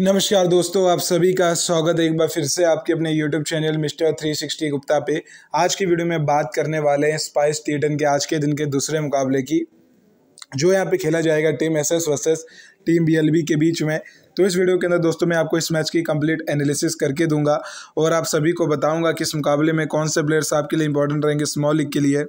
नमस्कार दोस्तों आप सभी का स्वागत है एक बार फिर से आपके अपने YouTube चैनल मिस्टर 360 गुप्ता पे आज की वीडियो में बात करने वाले हैं स्पाइस टीटन के आज के दिन के दूसरे मुकाबले की जो यहाँ पे खेला जाएगा team S S versus team B के बीच में तो इस वीडियो के अंदर दोस्तों मैं आपको इस मैच की कंप्लीट एनालिसिस करके दूंगा और आप सभी को बताऊँगा कि इस मुकाबले में कौन से प्लेयर्स आपके लिए इंपॉर्टेंट रहेंगे स्मॉल लीग के लिए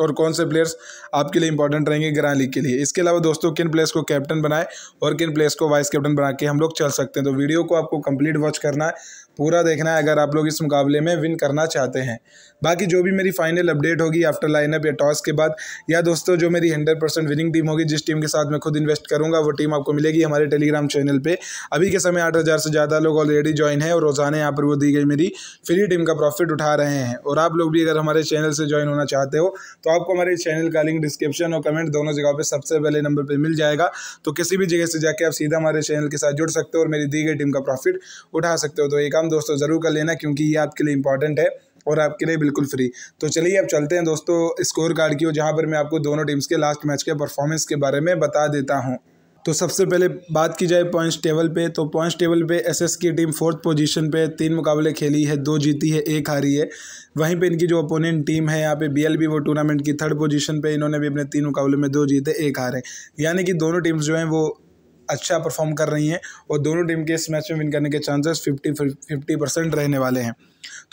और कौन से प्लेयर्स आपके लिए इंपॉर्टेंट रहेंगे ग्रह लीग के लिए इसके अलावा दोस्तों किन प्लेयर्स को कैप्टन बनाए और किन प्लेयर्स को वाइस कैप्टन बना के हम लोग चल सकते हैं तो वीडियो को आपको कंप्लीट वॉच करना है पूरा देखना है अगर आप लोग इस मुकाबले में विन करना चाहते हैं बाकी जो भी मेरी फाइनल अपडेट होगी आफ्टर लाइनअप या टॉस के बाद या दोस्तों जो मेरी हंड्रेड परसेंट विनिंग टीम होगी जिस टीम के साथ मैं खुद इन्वेस्ट करूँगा वो टीम आपको मिलेगी हमारे टेलीग्राम चैनल पर अभी के समय आठ हज़ार से ज़्यादा लोग ऑलरेडी ज्वाइन है और रोज़ाना यहाँ पर वो दी गई मेरी फ्री टीम का प्रॉफिट उठा रहे हैं और आप लोग भी अगर हमारे चैनल से ज्वाइन होना चाहते हो तो तो आपको हमारे चैनल का लिंक डिस्क्रिप्शन और कमेंट दोनों जगह पर सबसे पहले नंबर पर मिल जाएगा तो किसी भी जगह से जाके आप सीधा हमारे चैनल के साथ जुड़ सकते हो और मेरी दी गई टीम का प्रॉफिट उठा सकते हो तो ये काम दोस्तों ज़रूर कर लेना क्योंकि ये आपके लिए इंपॉर्टेंट है और आपके लिए बिल्कुल फ्री तो चलिए अब चलते हैं दोस्तों स्कोर कार्ड की और जहाँ पर मैं आपको दोनों टीम्स के लास्ट मैच के परफॉर्मेंस के बारे में बता देता हूँ तो सबसे पहले बात की जाए पॉइंट्स टेबल पे तो पॉइंट्स टेबल पे एसएस की टीम फोर्थ पोजीशन पे तीन मुकाबले खेली है दो जीती है एक हारी है वहीं पे इनकी जो ओपोनेंट टीम है यहाँ पे बीएलबी वो टूर्नामेंट की थर्ड पोजीशन पे इन्होंने भी अपने तीन मुकाबले में दो जीते एक हारे यानी कि दोनों टीम्स जो हैं वो अच्छा परफॉर्म कर रही हैं और दोनों टीम के इस मैच में विन करने के चांसेस फिफ्टी फिफ्टी परसेंट रहने वाले हैं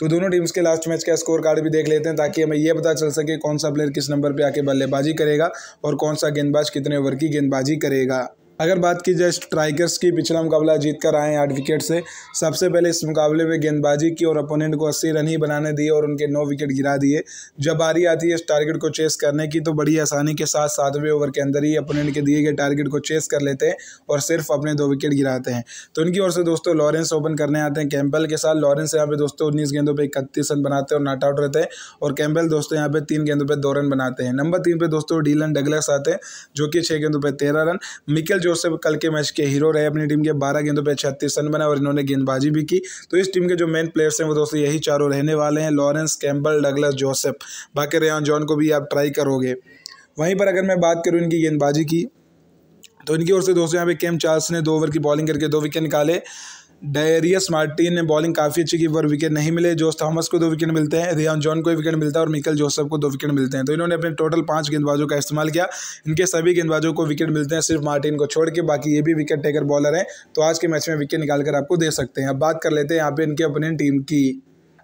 तो दोनों टीम्स के लास्ट मैच का स्कोर कार्ड भी देख लेते हैं ताकि हमें यह पता चल सके कौन सा प्लेयर किस नंबर पर आके बल्लेबाजी करेगा और कौन सा गेंदबाज कितने ओवर की गेंदबाजी करेगा अगर बात की जाए स्ट्राइकर्स की पिछला मुकाबला जीत कर आए आठ विकेट से सबसे पहले इस मुकाबले में गेंदबाजी की और अपोनेंट को अस्सी रन ही बनाने दिए और उनके नौ विकेट गिरा दिए जब बारी आती है इस टारगेट को चेस करने की तो बड़ी आसानी के साथ सातवें ओवर के अंदर ही अपोनेंट के दिए गए टारगेट को चेस कर लेते हैं और सिर्फ अपने दो विकेट गिराते हैं तो इनकी ओर से दोस्तों लॉरेंस ओपन करने आते हैं कैंपल के साथ लॉरेंस यहाँ पे दोस्तों उन्नीस गेंदों पर इकतीस रन बनाते हैं और नॉट आउट रहते हैं और कैंपल दोस्तों यहाँ पे तीन गेंदों पर दो रन बनाते हैं नंबर तीन पे दोस्तों डीलन डगलस आते हैं जो कि छः गेंदों पर तेरह रन मिकल जो से कल के मैच के हीरो रहे अपनी टीम के बारह गेंदों पर छत्तीस रन बनाए और इन्होंने गेंदबाजी भी की तो इस टीम के जो मेन प्लेयर्स हैं वो दोस्तों यही चारों रहने वाले हैं लॉरेंस कैम्बल डगलस जोसेफ बाकी रेहान जॉन को भी आप ट्राई करोगे वहीं पर अगर मैं बात करूँ इनकी गेंदबाजी की तो इनकी ओर से दोस्तों यहाँ पे केम चार्ल्स ने दो ओवर की बॉलिंग करके दो विकेट निकाले डेरियस मार्टिन ने बॉलिंग काफ़ी अच्छी की पर विकेट नहीं मिले जोस थॉमस को दो विकेट मिलते हैं रियान जॉन को विकेट मिलता है और मिकल जोसफ को दो विकेट मिलते हैं तो इन्होंने अपने टोटल पाँच गेंदबाजों का इस्तेमाल किया इनके सभी गेंदबाजों को विकेट मिलते हैं सिर्फ मार्टिन को छोड़ के बाकी ये भी विकेट टेकर बॉलर हैं तो आज के मैच में विकेट निकाल कर आपको दे सकते हैं अब बात कर लेते हैं यहाँ पे इनके अपने टीम की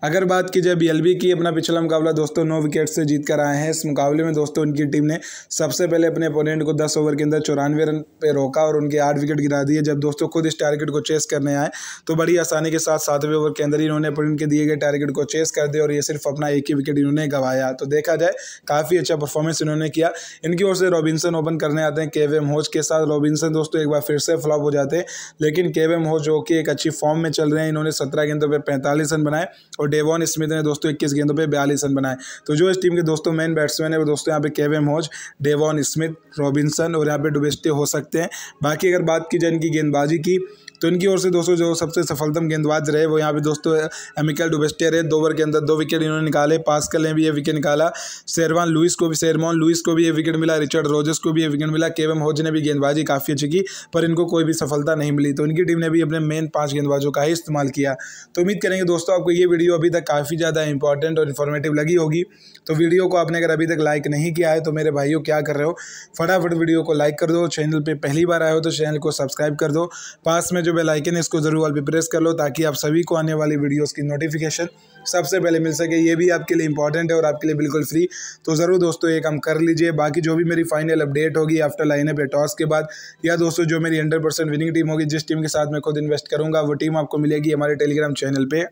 अगर बात की जाए बी की अपना पिछला मुकाबला दोस्तों नौ विकेट से जीत कर आए हैं इस मुकाबले में दोस्तों उनकी टीम ने सबसे पहले अपने अपोनेंट को दस ओवर के अंदर चौरानवे रन पे रोका और उनके आठ विकेट गिरा दिए जब दोस्तों खुद इस टारगेट को चेस करने आए तो बड़ी आसानी के साथ सातवें ओवर के अंदर ही इन्होंने अपोनेंट के दिए गए टारगेट को चेस कर दिया और ये सिर्फ अपना एक ही विकेट इन्होंने गंवाया तो देखा जाए काफ़ी अच्छा परफॉर्मेंस इन्होंने किया इनकी ओर से रॉबिन्सन ओपन करने आते हैं केव एम होज के साथ रॉबिन्सन दोस्तों एक बार फिर से फ्लॉप हो जाते हैं लेकिन केव एम होज जो कि एक अच्छी फॉर्म में चल रहे हैं इन्होंने सत्रह गेंदों पर पैंतालीस रन बनाए और डेवॉन स्मिथ ने दोस्तों इक्कीस गेंदों पर बयालीस रन बनाए तो जो इस टीम के दोस्तों मेन बैट्समैन है वो दोस्तों यहाँ पे केवे मोज डेवॉन स्मिथ रॉबिनसन और यहाँ पे डुबेस्टे हो सकते हैं बाकी अगर बात की जाए इनकी गेंदबाजी की तो इनकी ओर से दोस्तों जो सबसे सफलतम गेंदबाज रहे वो यहाँ पे दोस्तों एमिकल डुबेस्टे रहे दो ओवर के अंदर दो विकेट इन्होंने निकाले पास्कल ने भी ये विकेट निकाला शेरवान लुइस को भी शेरवान लुइस को भी ये विकेट मिला रिचर्ड रोजर्स को भी ये विकेट मिला केवम होज ने भी गेंदबाजी काफ़ी अच्छी की पर इनको कोई भी सफलता नहीं मिली तो इनकी टीम ने भी अपने मेन पाँच गेंदबाजों का ही इस्तेमाल किया तो उम्मीद करेंगे दोस्तों आपको ये वीडियो अभी तक काफ़ी ज़्यादा इंपॉर्टेंट और इन्फॉर्मेटिव लगी होगी तो वीडियो को आपने अगर अभी तक लाइक नहीं किया है तो मेरे भाइयों क्या कर रहे हो फटाफट वीडियो को लाइक कर दो चैनल पर पहली बार आए हो तो चैनल को सब्सक्राइब कर दो पास में जो जो बेल आइकन है इसको ज़रूर ऑल प्रेस कर लो ताकि आप सभी को आने वाली वीडियोस की नोटिफिकेशन सबसे पहले मिल सके ये भी आपके लिए इंपॉर्टेंट है और आपके लिए बिल्कुल फ्री तो ज़रूर दोस्तों ये काम कर लीजिए बाकी जो भी मेरी फाइनल अपडेट होगी आफ्टर लाइन अप टॉस के बाद या दोस्तों जो मेरी हंड्रेड परसेंट विनिंग टीम होगी जिस टीम के साथ मैं खुद इन्वेस्ट करूँगा वो टीम आपको मिलेगी हमारे टेलीग्राम चैनल पर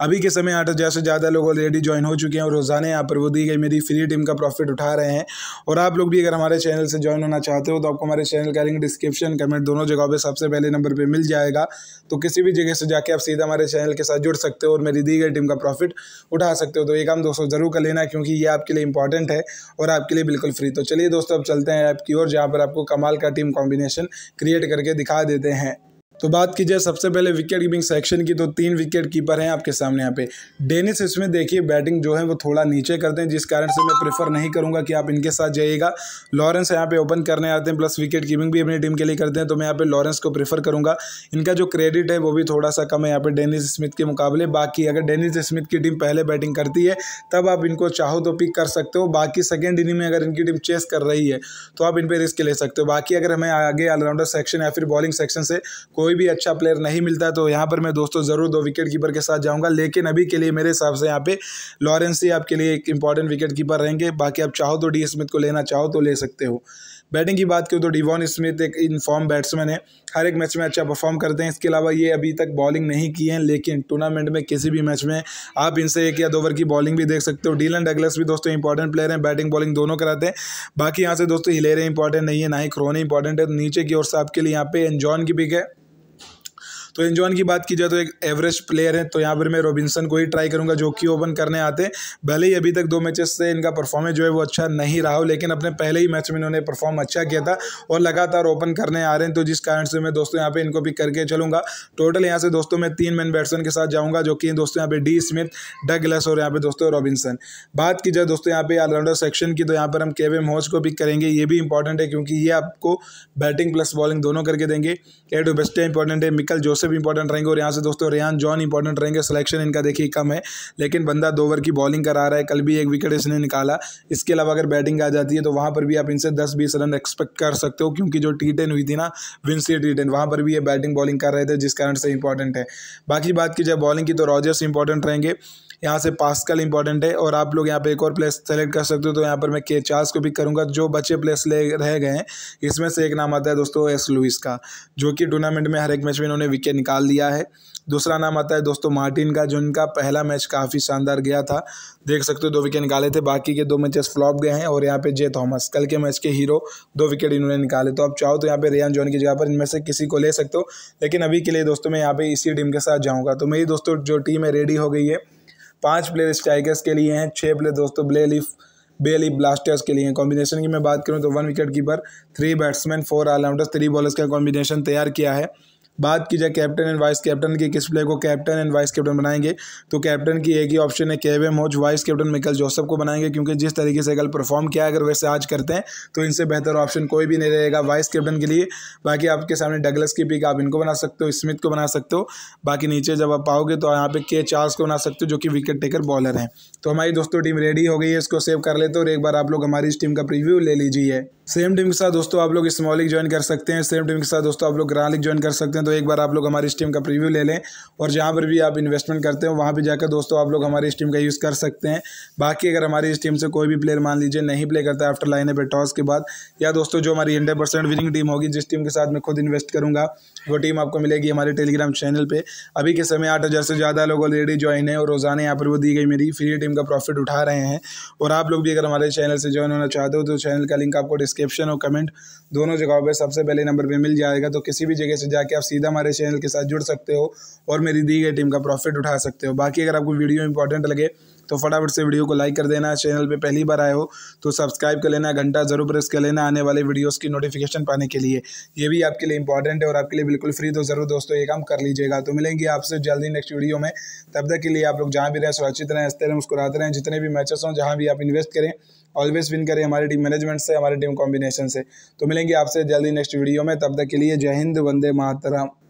अभी के समय आठ हज़ार से ज़्यादा लोग ऑलरेडी ज्वाइन हो चुके हैं और रोज़ाना यहाँ पर वो दी गई मेरी फ्री टीम का प्रॉफिट उठा रहे हैं और आप लोग भी अगर हमारे चैनल से ज्वाइन होना चाहते हो तो आपको हमारे चैनल का लिंक डिस्क्रिप्शन कमेंट दोनों जगहों पर सबसे पहले नंबर पर मिल जाएगा तो किसी भी जगह से जाके आप सीधा हमारे चैनल के साथ जुड़ सकते हो और मेरी दी गई टीम का प्रॉफिट उठा सकते हो तो ये काम दोस्तों ज़रूर कर लेना क्योंकि ये आपके लिए इंपॉर्टेंट है और आपके लिए बिल्कुल फ्री तो चलिए दोस्तों अब चलते हैं ऐप की ओर जहाँ पर आपको कमाल का टीम कॉम्बिनेशन क्रिएट करके दिखा देते हैं तो बात की जाए सबसे पहले विकेट कीपिंग सेक्शन की तो तीन विकेट कीपर हैं आपके सामने यहाँ पे डेनिस इसमें देखिए बैटिंग जो है वो थोड़ा नीचे करते हैं जिस कारण से मैं प्रेफर नहीं करूँगा कि आप इनके साथ जाइएगा लॉरेंस यहाँ पे ओपन करने आते हैं प्लस विकेट कीपिंग भी अपनी टीम के लिए करते हैं तो मैं यहाँ पे लॉरेंस को प्रेफर करूँगा इनका जो क्रेडिट है वो भी थोड़ा सा कम है यहाँ पे डेनिस स्मिथ के मुकाबले बाकी अगर डेनिस स्मिथ की टीम पहले बैटिंग करती है तब आप इनको चाहो तो पिक कर सकते हो बाकी सेकेंड इनिंग में अगर इनकी टीम चेस कर रही है तो आप इन पर रिस्क ले सकते हो बाकी अगर हमें आगे ऑलराउंडर सेक्शन या फिर बॉलिंग सेक्शन से कोई कोई भी अच्छा प्लेयर नहीं मिलता तो यहाँ पर मैं दोस्तों ज़रूर दो विकेट कीपर के साथ जाऊँगा लेकिन अभी के लिए मेरे हिसाब से यहाँ पे लॉरेंस ही आपके लिए एक इंपॉर्टेंट विकेट कीपर रहेंगे बाकी आप चाहो तो डी स्मिथ को लेना चाहो तो ले सकते हो बैटिंग की बात करूँ तो डिवॉन स्मिथ एक इन फॉर्म बैट्समैन है हर एक मैच में अच्छा परफॉर्म करते हैं इसके अलावा ये अभी तक बॉलिंग नहीं किए हैं लेकिन टूर्नामेंट में किसी भी मैच में आप इनसे एक या दो ओवर की बॉलिंग भी देख सकते हो डीलन डगलस भी दोस्तों इंपॉर्टेंट प्लेयर हैं बैटिंग बॉलिंग दोनों कराते हैं बाकी यहाँ से दोस्तों हिलेरे इंपॉर्टेंट नहीं है ना ही क्रोने इंपॉर्टेंट है तो नीचे की ओर से आपके लिए यहाँ पे एनजॉन की पिक है तो इंजॉन की बात की जाए तो एक एवरेज प्लेयर है तो यहाँ पर मैं रॉबिन्सन को ही ट्राई करूँगा जो कि ओपन करने आते भले ही अभी तक दो मैचेस से इनका परफॉर्मेंस जो है वो अच्छा नहीं रहा हो लेकिन अपने पहले ही मैच में इन्होंने परफॉर्म अच्छा किया था और लगातार ओपन करने आ रहे हैं तो जिस कारण से मैं दोस्तों यहाँ पर इनको पिक करके चलूँगा टोटल यहाँ से दोस्तों मैं तीन मैन बैट्समैन के साथ जाऊँगा जो कि दोस्तों यहाँ पर डी स्मिथ डगलस और यहाँ पर दोस्तों रॉबिन्सन बात की जाए दोस्तों यहाँ पर ऑलराउंडर सेक्शन की तो यहाँ पर हम केवे मोज को पिक करेंगे ये भी इंपॉर्टेंट है क्योंकि ये आपको बैटिंग प्लस बॉलिंग दोनों करके देंगे एड बेस्ट इंपॉर्टेंट है मिकल जोस से भी इंपॉर्टेंट रहेंगे और यहाँ से दोस्तों रेहान जॉन इंपॉर्टेंट रहेंगे सिलेक्शन इनका देखिए कम है लेकिन बंदा दो ओवर की बॉलिंग करा रहा है कल भी एक विकेट इसने निकाला इसके अलावा अगर बैटिंग आ जाती है तो वहाँ पर भी आप इनसे दस बीस रन एक्सपेक्ट कर सकते हो क्योंकि जो टी हुई थी ना विंसी टी टेन वहाँ पर भी ये बैटिंग बॉलिंग कर रहे थे जिस कारण से इंपॉर्टेंट है बाकी बात की जाए बॉलिंग की तो रॉजर्स इंपॉर्टेंट रहेंगे यहाँ से पास्कल इंपॉर्टेंट है और आप लोग यहाँ पे एक और प्लेस सेलेक्ट कर सकते हो तो यहाँ पर मैं के चार्ज को भी करूँगा जो बचे प्लेस ले रह गए हैं इसमें से एक नाम आता है दोस्तों एस लुइस का जो कि टूर्नामेंट में हर एक मैच में इन्होंने विकेट निकाल दिया है दूसरा नाम आता है दोस्तों मार्टिन का जिनका पहला मैच काफ़ी शानदार गया था देख सकते हो दो विकेट निकाले थे बाकी के दो मैचेस फ्लॉप गए हैं और यहाँ पे जे थॉमस कल के मैच के हीरो दो विकेट इन्होंने निकाले तो आप चाहो तो यहाँ पे रियान जॉन की जगह पर इनमें से किसी को ले सकते हो लेकिन अभी के लिए दोस्तों मैं यहाँ पे इसी टीम के साथ जाऊँगा तो मेरी दोस्तों जो टीम है रेडी हो गई है पांच प्लेयर स्ट्राइकर्स के लिए हैं छः प्लेयर दोस्तों ब्लेलिफ बेली ब्लास्टर्स के लिए कॉम्बिनेशन की मैं बात करूं तो one wicket keeper three batsman four allrounders three bowlers का कॉम्बिनेशन तैयार किया है बात की जाए कैप्टन एंड वाइस कैप्टन की किस प्लेयर को कैप्टन एंड वाइस कैप्टन बनाएंगे तो कैप्टन की एक ही ऑप्शन है केवे मोज वाइस कैप्टन मिकल जोसफ को बनाएंगे क्योंकि जिस तरीके से कल परफॉर्म किया अगर वैसे आज करते हैं तो इनसे बेहतर ऑप्शन कोई भी नहीं रहेगा वाइस कैप्टन के लिए बाकी आपके सामने डगलस की पिक आप इनको बना सकते हो स्मिथ को बना सकते हो बाकी नीचे जब आप पाओगे तो यहाँ पे के चार्ल्स को बना सकते हो जो कि विकेट टेकर बॉलर हैं तो हमारी दोस्तों टीम रेडी हो गई है इसको सेव कर लेते हो और एक बार आप लोग हमारी इस टीम का प्रिव्यू ले लीजिए सेम टीम के साथ दोस्तों आप लोग स्मॉल लीग ज्वाइन कर सकते हैं सेम टीम के साथ दोस्तों आप लोग ग्रांड लीग ज्वाइन कर सकते हैं तो एक बार आप लोग हमारी इस टीम का प्रीव्यू ले लें और जहाँ पर भी आप इन्वेस्टमेंट करते हैं वहाँ भी जाकर दोस्तों आप लोग हमारी इस टीम का यूज़ कर सकते हैं बाकी अगर हमारी इस टीम से कोई भी प्लेयर मान लीजिए नहीं प्ले करता आफ्टर लाइन पे टॉस के बाद या दोस्तों जो हमारी हंड्रेड परसेंट विनिंग टीम होगी जिस टीम के साथ मैं खुद इन्वेस्ट करूँगा वो टीम आपको मिलेगी हमारे टेलीग्राम चैनल पर अभी के समय आठ से ज़्यादा लोग ऑलरेडी ज्वाइन है और रोज़ाना यहाँ पर वो दी गई मेरी फ्री टीम का प्रॉफिट उठा रहे हैं और आप लोग भी अगर हमारे चैनल से ज्वाइन होना चाहते हो तो चैनल का लिंक आपको डिस्क्रिप्शन और कमेंट दोनों जगहों पे सबसे पहले नंबर पे मिल जाएगा तो किसी भी जगह से जाके आप सीधा हमारे चैनल के साथ जुड़ सकते हो और मेरी दी गई टीम का प्रॉफिट उठा सकते हो बाकी अगर आपको वीडियो इंपॉर्टेंट लगे तो फटाफट से वीडियो को लाइक कर देना चैनल पे पहली बार आए हो तो सब्सक्राइब कर लेना घंटा जरूर प्रेस कर लेना आने वाले वीडियोस की नोटिफिकेशन पाने के लिए ये भी आपके लिए इंपॉर्टेंट है और आपके लिए बिल्कुल फ्री तो ज़रूर दोस्तों ये काम कर लीजिएगा तो मिलेंगे आपसे जल्दी नेक्स्ट वीडियो में तब तक के लिए आप लोग जहाँ भी रहें सुरक्षित रहें हंसते रहें मुस्कुराते रहें जितने भी मैचेस हों जहाँ भी आप इन्वेस्ट करें ऑलवेज विन करें हमारी टीम मैनेजमेंट से हमारी टीम कॉम्बिनेशन से तो मिलेंगे आपसे जल्दी नेक्स्ट वीडियो में तब तक के लिए जय हिंद वंदे मातरम